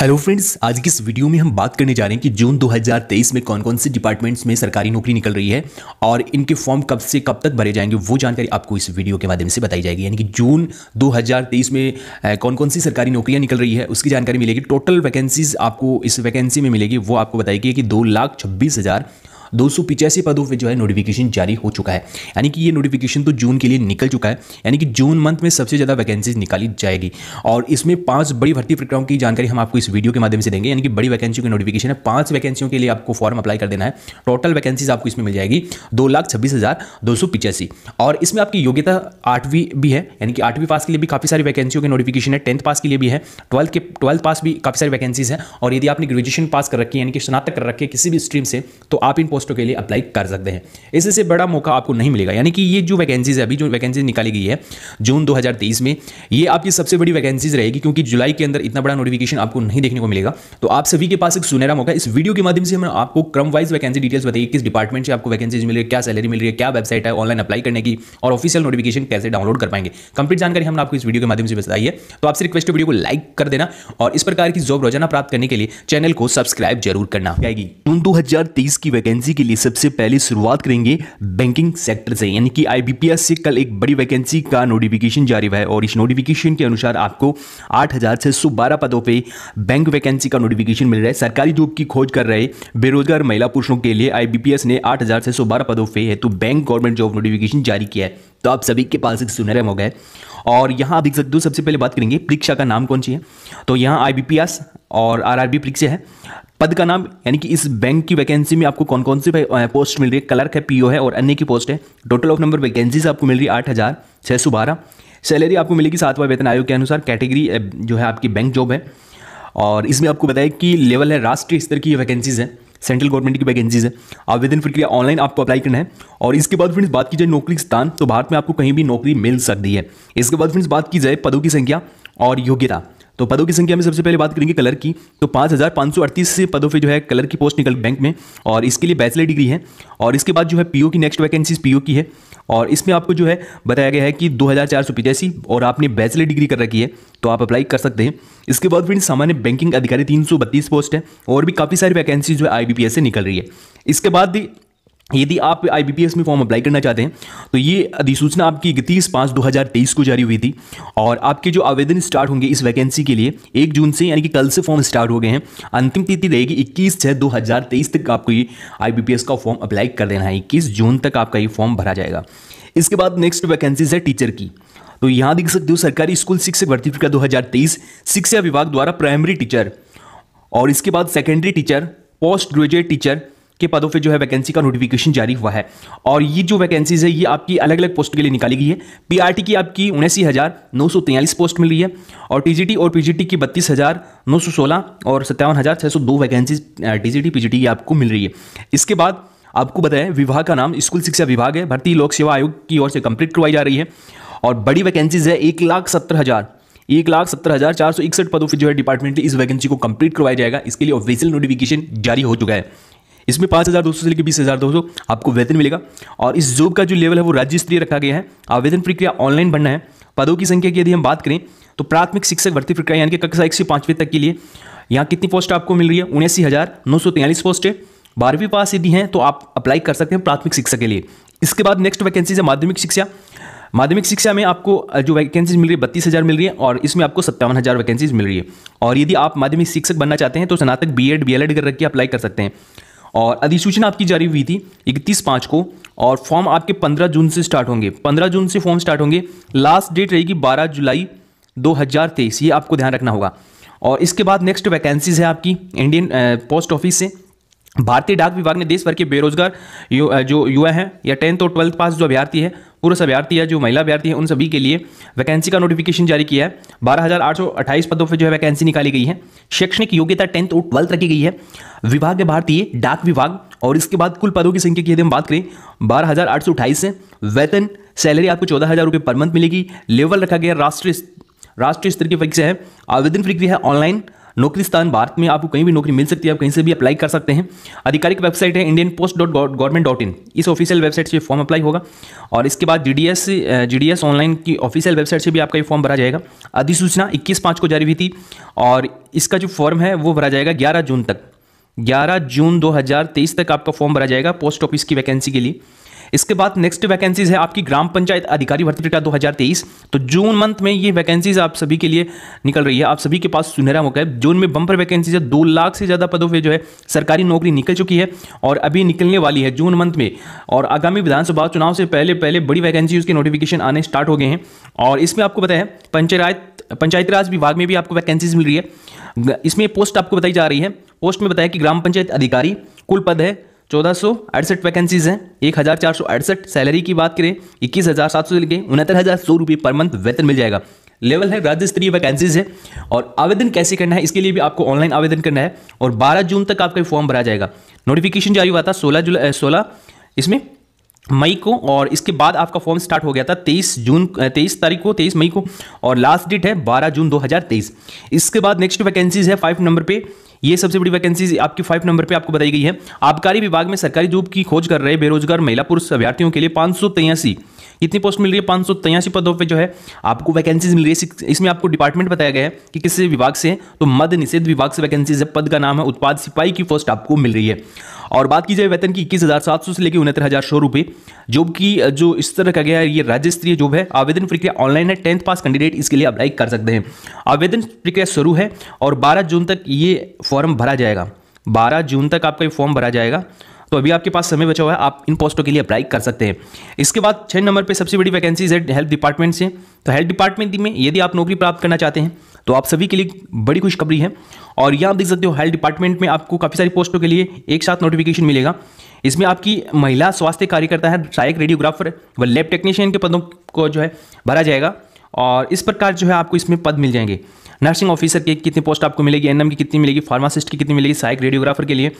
hello friends आज की इस वीडियो में हम बात करने जा रहे हैं कि जून 2023 में कौन कौन से डिपार्टमेंट्स में सरकारी नौकरी निकल रही है और इनके फॉर्म कब से कब तक भरे जाएंगे वो जानकारी आपको इस वीडियो के माध्यम से बताई जाएगी यानी कि जून 2023 में कौन कौन सी सरकारी नौकरियां निकल रही है उसकी जानकारी मिलेगी टोटल वैकेंसीज आपको इस वैकेंसी में मिलेगी वो आपको बताएगी कि दो लाख छब्बीस हज़ार दो पदों पर जो है नोटिफिकेशन जारी हो चुका है यानी कि ये नोटिफिकेशन तो जून के लिए निकल चुका है यानी कि जून मंथ में सबसे ज़्यादा वैकेंसीज निकाली जाएगी और इसमें पांच बड़ी भर्ती प्रक्रियाओं की जानकारी हम आपको इस वीडियो के माध्यम से देंगे यानी कि बड़ी वैकेंसियों की नोटिफिकेशन है पांच वैकेंसियों के लिए आपको फॉर्म अप्लाई कर देना है टोटल वैकेंसीज आपको इसमें मिल जाएगी दो लाख छब्बीस हज़ार दो सौ पिचासी और इसमें आपकी योग्यता आठवीं भी है यानी कि आठवीं पास के लिए भी काफ़ी सारी वैकेंसियों की नोटिफिकेशन है टेंथ पास के लिए भी है ट्वेल्थ के ट्वेल्थ पास भी काफ़ी सारी वैकेंसीज है और यदि आपने ग्रेजुएशन पास कर रखी है यानी कि स्नातक कर रखी है किसी भी स्ट्रीम से तो आप इन पोस्टों के लिए अप्लाई कर सकते हैं इससे बड़ा मौका आपको नहीं मिलेगा यानी कि ये जो वैकेंसीज है अभी जो वैकेंसी निकाली गई है जून 2023 में ये आपकी सबसे बड़ी वैकेंसीज रहेगी क्योंकि जुलाई के अंदर इतना बड़ा नोटिफिकेशन आपको नहीं देखने को मिलेगा तो आप सभी के पास एक सुनहरा मौका इस वीडियो के माध्यम से हम आपको क्रम वाइज वैकेंसी डिटेल्स बताइए किस डिपार्टमेंट से आपको वैकेंसीज मिल रही है क्या सैलरी मिल रही है क्या वेबसाइट है ऑनलाइन अप्लाई करने की और ऑफिशियल नोटिफिकेशन कैसे डाउनलोड कर पाएंगे कंप्लीट जानकारी हमने आपको इस वीडियो के माध्यम से बताई है तो आपसे रिक्वेस्ट वीडियो को लाइक कर देना और इस प्रकार की जॉब रोजाना प्राप्त करने के लिए चैनल को सब्सक्राइब जरूर करना जून दो की वैकेंसी वैकेंसी के लिए सबसे पहले शुरुआत करेंगे बैंकिंग सेक्टर से यानी कि आईबीपीएस से कल एक बड़ी वैकेंसी का नोटिफिकेशन जारी हुआ है और इस नोटिफिकेशन के अनुसार आपको आठ पदों पर बैंक वैकेंसी का नोटिफिकेशन मिल रहा है सरकारी जॉब की खोज कर रहे बेरोजगार महिला पुरुषों के लिए आईबीपीएस ने आठ पदों पर हेतु बैंक गवर्नमेंट जॉब नोटिफिकेशन जारी किया है तो आप सभी के पास एक सुनहरा मौका है और यहाँ आप देख सकते हो सबसे पहले बात करेंगे परीक्षा का नाम कौन सी है तो यहाँ आई और आर परीक्षा है पद का नाम यानी कि इस बैंक की वैकेंसी में आपको कौन कौन सी पोस्ट मिल रही है क्लर्क है पीओ है और अन्य की पोस्ट है टोटल ऑफ नंबर वैकेंसीज आपको मिल रही है आठ हज़ार छः सौ बारह सैलरी आपको मिलेगी सातवा वेतन आयोग के अनुसार कैटेगरी जो है आपकी बैंक जॉब है और इसमें आपको बताया कि लेवल है राष्ट्रीय स्तर की वैकेंसीज़ है सेंट्रल गवर्नमेंट की वैकेंसीज है आवेदन प्रक्रिया ऑनलाइन आपको अप्लाई करना है और इसके बाद फ्रेंड्स बात की जाए नौकरी स्थान तो भारत में आपको कहीं भी नौकरी मिल सकती है इसके बाद फ्रेंड्स बात की जाए पदों की संख्या और योग्यता तो पदों की संख्या में सबसे पहले बात करेंगे कलर की तो पाँच पदों पर जो है कलर की पोस्ट निकल बैंक में और इसके लिए बैचलर डिग्री है और इसके बाद जो है पीओ की नेक्स्ट वैकेंसी पीओ की है और इसमें आपको जो है बताया गया है कि दो और आपने बैचलर डिग्री कर रखी है तो आप अप्लाई कर सकते हैं इसके बाद फिर सामान्य बैंकिंग अधिकारी तीन पोस्ट है और भी काफ़ी सारी वैकेंसी जो है आई से निकल रही है इसके बाद यदि आप आईबीपीएस में फॉर्म अप्लाई करना चाहते हैं तो ये अधिसूचना आपकी इकतीस पाँच तेईस को जारी हुई थी और आपके जो आवेदन स्टार्ट होंगे इस वैकेंसी के लिए एक जून से यानी कि कल से फॉर्म स्टार्ट हो गए हैं अंतिम तिथि रहेगी इक्कीस छः तेईस तक आपको ये आईबीपीएस का फॉर्म अप्लाई कर देना है इक्कीस जून तक आपका ये फॉर्म भरा जाएगा इसके बाद नेक्स्ट वैकेंसीज है टीचर की तो यहाँ देख सकते हो सरकारी स्कूल शिक्षक भर्ती प्रक्रिया दो शिक्षा विभाग द्वारा प्राइमरी टीचर और इसके बाद secondary teacher post graduate teacher के पदों पे जो है वैकेंसी का नोटिफिकेशन जारी हुआ है और ये जो वैकेंसीज है ये आपकी अलग अलग पोस्ट के लिए निकाली गई है पीआरटी की आपकी उन्यासी हज़ार नौ सौ तैंतालीस पोस्ट रही है और टीजीटी और पीजीटी की बत्तीस हज़ार नौ सौ सोलह और सत्तावन हज़ार छह सौ दो वैकेंसी टीजीटी पीजीटी की आपको मिल रही है इसके बाद आपको बताएं विभाग का नाम स्कूल शिक्षा विभाग है भारतीय लोक सेवा आयोग की ओर से कंप्लीट करवाई जा रही है और बड़ी वैकेंसीज है एक लाख सत्तर हज़ार एक लाख सत्तर हज़ार चार सौ इकसठ पदों पर जो है डिपार्टमेंट इस वैकेंसी को कंप्लीट करवाया जाएगा इसके लिए ऑफिशियल नोटिफिकेशन जारी हो चुका है इसमें पाँच हज़ार दो सौ से लेकर बीस हज़ार दो सौ आपको वेतन मिलेगा और इस जॉब का जो लेवल है वो राज्य स्तरीय रखा गया है आवेदन प्रक्रिया ऑनलाइन भरना है पदों की संख्या की यदि हम बात करें तो प्राथमिक शिक्षक भर्ती प्रक्रिया यानी कि कक्षा एक से पाँचवीं तक के लिए यहाँ कितनी पोस्ट आपको मिल रही है उन्यासी हज़ार नौ सौ तैयलीस पोस्ट है बारहवीं पास यदि हैं तो आप अप्लाई कर सकते हैं प्राथमिक शिक्षा के लिए इसके बाद नेक्स्ट वैकेंसीज है माध्यमिक शिक्षा माध्यमिक शिक्षा में आपको जो वैकेंसीज मिल रही है बत्तीस हज़ार मिल रही है और इसमें आपको सत्तावन हज़ार वैकेंसीज मिल रही है और यदि आप माध्यमिक शिक्षक बनना चाहते हैं तो स्नातक B Ed B El Ed कर रखिए अप्लाई कर सकते हैं और अधिसूचना आपकी जारी हुई थी इकतीस पाँच को और फॉर्म आपके पंद्रह जून से स्टार्ट होंगे पंद्रह जून से फॉर्म स्टार्ट होंगे लास्ट डेट रहेगी बारह जुलाई तेईस ये आपको ध्यान रखना होगा और इसके बाद नेक्स्ट वैकेंसीज है आपकी इंडियन पोस्ट ऑफिस से भारतीय डाक विभाग ने देश भर के बेरोजगार यु, जो युवा हैं या टेंथ और ट्वेल्थ पास जो अभ्यार्थी है पुरुष अभ्यार्थी है जो महिला अभ्यार्थी है उन सभी के लिए वैकेंसी का नोटिफिकेशन जारी किया है बारह हज़ार आठ सौ अट्ठाईस पदों पर जो है वैकेंसी निकाली गई है शैक्षणिक योग्यता टेंथ और ट्वेल्थ रखी गई है विभाग है भारतीय डाक विभाग और इसके बाद कुल पदों की संख्या की यदि हम बात करें बारह हज़ार आठ सौ अट्ठाईस है वेतन सैलरी आपको चौदह हज़ार रुपये पर मंथ मिलेगी लेवल रखा गया राष्ट्रीय राष्ट्रीय स्तर की परीक्षा है आवेदन प्रक्रिया है ऑनलाइन नौकरी स्थान भारत में आपको कहीं भी नौकरी मिल सकती है आप कहीं से भी अप्लाई कर सकते हैं आधिकारिक वेबसाइट है Indian post dot government dot in इस ऑफिशियल वेबसाइट से फॉर्म अप्लाई होगा और इसके बाद G D S G D S online की ऑफिशियल वेबसाइट से भी आपका ये फॉर्म भरा जाएगा अधिसूचना इक्कीस पाँच को जारी हुई थी और इसका जो फॉर्म है वो भरा जाएगा ग्यारह जून तक ग्यारह जून दो तक आपका फॉर्म भरा जाएगा पोस्ट ऑफिस की वैकेंसी के लिए इसके बाद नेक्स्ट वैकेंसीज है आपकी ग्राम पंचायत अधिकारी भर्ती परीक्षा 2023 तो जून मंथ में ये वैकेंसीज आप सभी के लिए निकल रही है आप सभी के पास सुनहरा मौका है जून में बम्पर वैकेंसीज है दो लाख से ज़्यादा पदों पर जो है सरकारी नौकरी निकल चुकी है और अभी निकलने वाली है जून मंथ में और आगामी विधानसभा चुनाव से पहले पहले बड़ी वैकेंसी उसके नोटिफिकेशन आने स्टार्ट हो गए हैं और इसमें आपको बताया पंचायत पंचायती राज विभाग में भी आपको वैकेंसीज मिल रही है इसमें पोस्ट आपको बताई जा रही है पोस्ट में बताया कि ग्राम पंचायत अधिकारी कुल पद है चौदह सौ अड़सठ वैकेंसीज हैं एक हज़ार चार सौ अड़सठ सैलरी की बात करें इक्कीस हज़ार सात सौ उनहत्तर हज़ार सौ रुपये पर मंथ वेतन मिल जाएगा लेवल है राज्य स्तरीय वैकेंसीज है और आवेदन कैसे करना है इसके लिए भी आपको ऑनलाइन आवेदन करना है और 12 जून तक आपका फॉर्म भरा जाएगा नोटिफिकेशन जारी हुआ था 16 जुलाई 16 इसमें मई को और इसके बाद आपका फॉर्म स्टार्ट हो गया था 23 जून 23 तारीख को 23 मई को और लास्ट डेट है 12 जून 2023 इसके बाद नेक्स्ट वैकेंसीज है फाइव नंबर पे ये सबसे बड़ी वैकेंसी आपकी फाइव नंबर पर आपको बताई गई है आबकारी विभाग में सरकारी जॉब की खोज कर रहे बेरोजगार महिला पुरुष अभ्यर्थियों के लिए पाँच कितनी पोस्ट मिल रही है पाँच सौ तिरासी पदों पर जो है आपको वैकेंसीज मिल रही है इसमें आपको डिपार्टमेंट बताया गया है कि किस विभाग से तो मद निषेध विभाग से वैकेंसीज है पद का नाम है उत्पाद सिपाही की पोस्ट आपको मिल रही है और बात की जाए वेतन की इक्कीस हज़ार सात सौ से लेकर उनहत्तर हज़ार सौ रुपये जॉब की जो इस तरह का गया है ये राज्य स्तरीय जॉब है आवेदन प्रक्रिया ऑनलाइन है टेंथ पास कैंडिडेट इसके लिए अप्लाई कर सकते हैं आवेदन प्रक्रिया शुरू है और बारह जून तक ये फॉर्म भरा जाएगा बारह जून तक आपका ये फॉर्म भरा जाएगा तो अभी आपके पास समय बचा हुआ है आप इन पोस्टों के लिए अप्लाई कर सकते हैं इसके बाद छः नंबर पर सबसे बड़ी वैकेंसीज है हेल्थ डिपार्टमेंट से तो हेल्थ डिपार्टमेंट में यदि आप नौकरी प्राप्त करना चाहते हैं तो आप सभी के लिए बड़ी खुशखबरी है और यह आप देख सकते हो हेल्थ डिपार्टमेंट में आपको काफ़ी सारी पोस्टों के लिए एक साथ नोटिफिकेशन मिलेगा इसमें आपकी महिला स्वास्थ्य कार्यकर्ता है सहायक रेडियोग्राफर व लैब टेक्नीशियन के पदों को जो है भरा जाएगा और इस प्रकार जो है आपको इसमें पद मिल जाएंगे नर्सिंग ऑफिसर की कितनी पोस्ट आपको मिलेगी एनएम की कितनी मिलेगी फार्मासिस्ट की कितनी मिलेगी साइक रेडियोग्राफर के लिए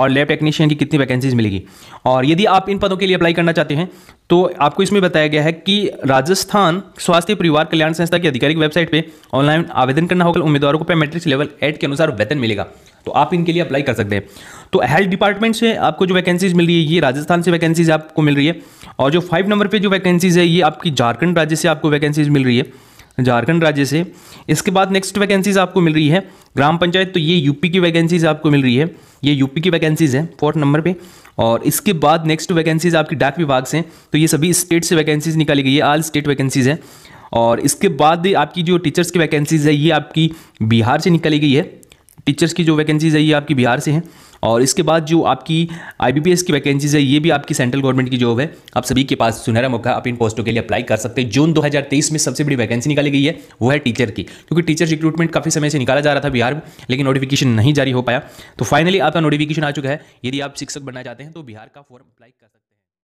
और लैब टेक्नीशियन की कितनी वैकेंसीज मिलेगी और यदि आप इन पदों के लिए अप्लाई करना चाहते हैं तो आपको इसमें बताया गया है कि राजस्थान स्वास्थ्य परिवार कल्याण संस्था की आधिकारिक वेबसाइट पर ऑनलाइन आवेदन करना होगा उम्मीदवारों को पैमेट्रिक्स लेवल एट के अनुसार वेतन मिलेगा तो आप इनके लिए अप्लाई कर सकते हैं तो हेल्थ डिपार्टमेंट से आपको जो वैकेंसीज मिल रही है ये राजस्थान से वैकेंसीज आपको मिल रही है और जो फाइव नंबर पे जो वैकेंसीज है ये आपकी झारखंड राज्य से आपको वैकेंसीज मिल रही है झारखंड राज्य से इसके बाद नेक्स्ट वैकेंसीज आपको मिल रही है ग्राम पंचायत तो ये यूपी की वैकेंसीज आपको मिल रही है ये यूपी की वैकेंसीज हैं फोर्थ नंबर पे और इसके बाद नेक्स्ट वैकेंसीज आपकी डाक विभाग से तो ये सभी स्टेट से वैकेंसीज निकाली गई है आल स्टेट वैकेंसीज हैं और इसके बाद आपकी जो टीचर्स की वैकेंसीज है ये आपकी बिहार से निकाली गई है टीचर्स की जो वैकेंसीज है ये आपकी बिहार से हैं और इसके बाद जो आपकी आईबीपीएस की वैकेंसीज है ये भी आपकी सेंट्रल गवर्नमेंट की जॉब है आप सभी के पास सुनहरा मौका आप इन पोस्टों के लिए अप्लाई कर सकते हैं जून 2023 में सबसे बड़ी वैकेंसी निकाली गई है वो है टीचर की क्योंकि टीचर रिक्रूटमेंट काफ़ी समय से निकाला जा रहा था बिहार में लेकिन नोटिफिकेशन नहीं जारी हो पाया तो फाइनली आपका नोटिफिकेशन आ चुका है यदि आप शिक्षक बनना चाहते हैं तो बिहार का फॉर्म अप्लाई कर सकते हैं